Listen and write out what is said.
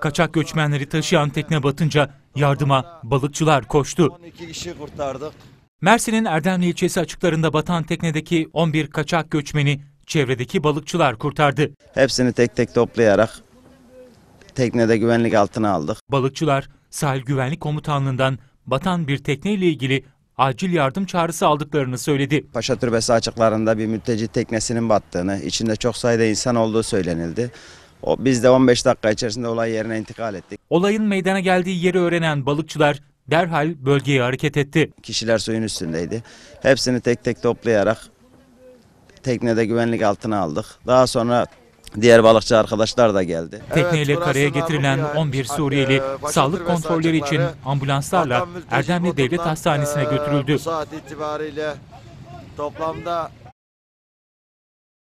Kaçak göçmenleri taşıyan tekne batınca yardıma balıkçılar koştu. 12 kişi kurtardık. Mersin'in Erdemli ilçesi açıklarında batan teknedeki 11 kaçak göçmeni çevredeki balıkçılar kurtardı. Hepsini tek tek toplayarak teknede güvenlik altına aldık. Balıkçılar Sahil Güvenlik Komutanlığı'ndan batan bir tekneyle ilgili acil yardım çağrısı aldıklarını söyledi. Paşa Türbesi açıklarında bir mülteci teknesinin battığını, içinde çok sayıda insan olduğu söylenildi. O, biz de 15 dakika içerisinde olay yerine intikal ettik. Olayın meydana geldiği yeri öğrenen balıkçılar derhal bölgeye hareket etti. Kişiler suyun üstündeydi. Hepsini tek tek toplayarak teknede güvenlik altına aldık. Daha sonra Diğer balıkçı arkadaşlar da geldi. Tekneyle evet, karaya getirilen 11 Suriyeli e, sağlık kontrolleri için ambulanslarla Erdemli Devlet Hastanesi'ne e, götürüldü. E, bu saat itibariyle toplamda